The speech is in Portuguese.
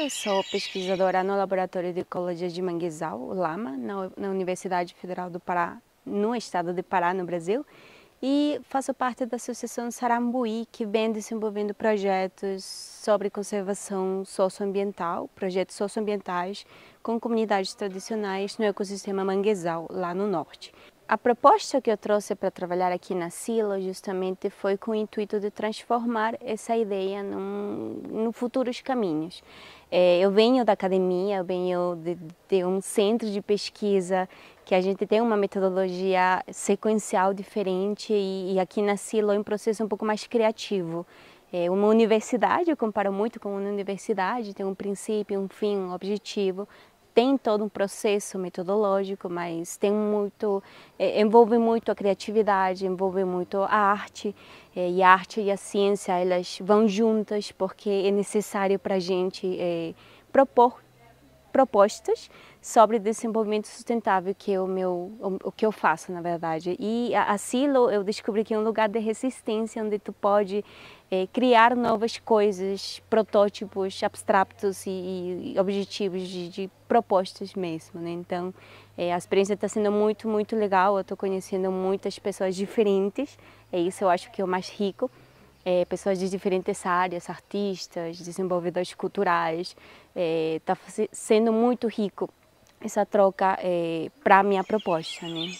Eu sou pesquisadora no Laboratório de Ecologia de Manguezal, o LAMA, na Universidade Federal do Pará, no estado de Pará, no Brasil, e faço parte da Associação Sarambuí, que vem desenvolvendo projetos sobre conservação socioambiental, projetos socioambientais com comunidades tradicionais no ecossistema manguezal, lá no norte. A proposta que eu trouxe para trabalhar aqui na Silo justamente foi com o intuito de transformar essa ideia num, num futuros caminhos. É, eu venho da academia, eu venho de, de um centro de pesquisa que a gente tem uma metodologia sequencial diferente e, e aqui na Silo é um processo um pouco mais criativo. É uma universidade, eu comparo muito com uma universidade, tem um princípio, um fim, um objetivo tem todo um processo metodológico, mas tem muito, é, envolve muito a criatividade, envolve muito a arte, é, e a arte e a ciência elas vão juntas porque é necessário para a gente é, propor propostas sobre desenvolvimento sustentável, que é o, meu, o, o que eu faço, na verdade. E a, Silo, eu descobri que é um lugar de resistência, onde tu pode é, criar novas coisas, protótipos abstratos e, e objetivos de, de, propostas mesmo. Né? Então, é, a experiência está sendo muito, muito legal. Eu estou conhecendo muitas pessoas diferentes. É isso eu acho que é o mais rico é, pessoas de diferentes áreas, artistas, desenvolvedores culturais. Está é, sendo muito rico essa troca é, para a minha proposta. Né?